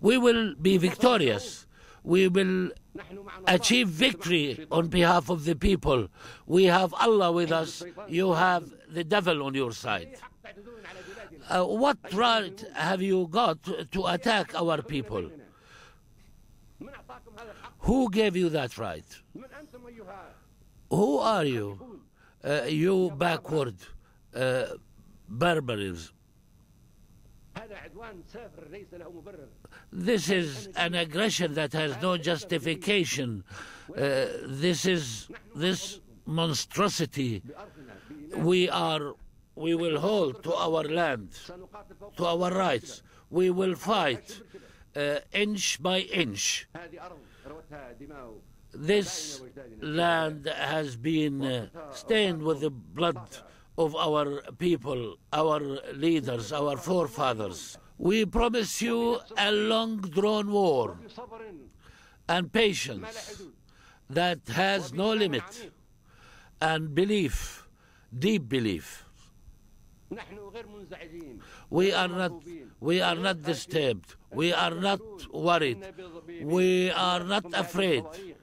we will be victorious. We will achieve victory on behalf of the people. We have Allah with us. You have the devil on your side. Uh, what right have you got to attack our people? Who gave you that right? Who are you? Uh, you backward uh, this is an aggression that has no justification. Uh, this is this monstrosity. We are we will hold to our land, to our rights. We will fight uh, inch by inch. This land has been uh, stained with the blood of our people, our leaders, our forefathers. We promise you a long drawn war and patience that has no limit and belief, deep belief. We are not we are not disturbed. We are not worried. We are not afraid.